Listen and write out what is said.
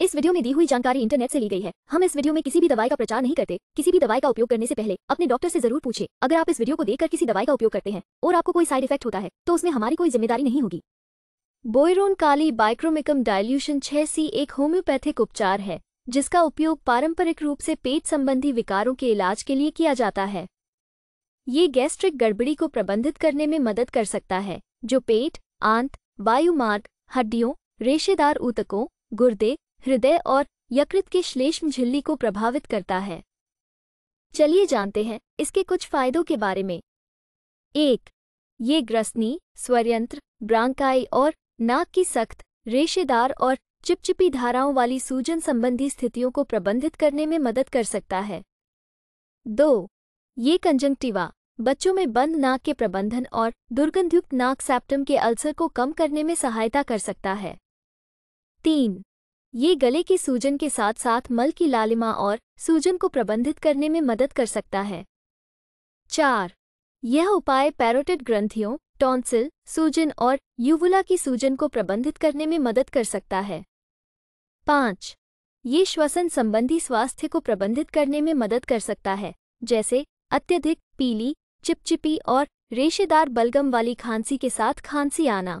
इस वीडियो में दी हुई जानकारी इंटरनेट से ली गई है हम इस वीडियो में किसी भी दवाई का प्रचार नहीं करते किसी भी दवाई का उपयोग करने से पहले अपने डॉक्टर से जरूर पूछे अगर आप इस वीडियो को देखकर किसी दवाई का उपयोग करते हैं और आपको कोई साइड इफेक्ट होता है तो उसमें हमारी कोई जिम्मेदारी नहीं होगी बोयरोन काली बाइक्रोमिकम डायल्यूशन छह सी एक होम्योपैथिक उपचार है जिसका उपयोग पारंपरिक रूप से पेट संबंधी विकारों के इलाज के लिए किया जाता है ये गैस्ट्रिक गड़बड़ी को प्रबंधित करने में मदद कर सकता है जो पेट आंत वायुमार्ग हड्डियों रेशेदार ऊतकों गुर्दे हृदय और यकृत की श्लेष्म झिल्ली को प्रभावित करता है चलिए जानते हैं इसके कुछ फायदों के बारे में एक ये ग्रसनी स्वरयंत्र ब्रांकाई और नाक की सख्त रेशेदार और चिपचिपी धाराओं वाली सूजन संबंधी स्थितियों को प्रबंधित करने में मदद कर सकता है दो ये कंजंक्टिवा बच्चों में बंद नाक के प्रबंधन और दुर्गंधयुक्त नाक सेप्टम के अल्सर को कम करने में सहायता कर सकता है तीन ये गले की सूजन के साथ साथ मल की लालिमा और सूजन को प्रबंधित करने में मदद कर सकता है चार यह उपाय पैरोटिड ग्रंथियों टॉन्सिल सूजन और यूवुला की सूजन को प्रबंधित करने में मदद कर सकता है पाँच ये श्वसन संबंधी स्वास्थ्य को प्रबंधित करने में मदद कर सकता है जैसे अत्यधिक पीली चिपचिपी और रेशेदार बलगम वाली खांसी के साथ खांसी आना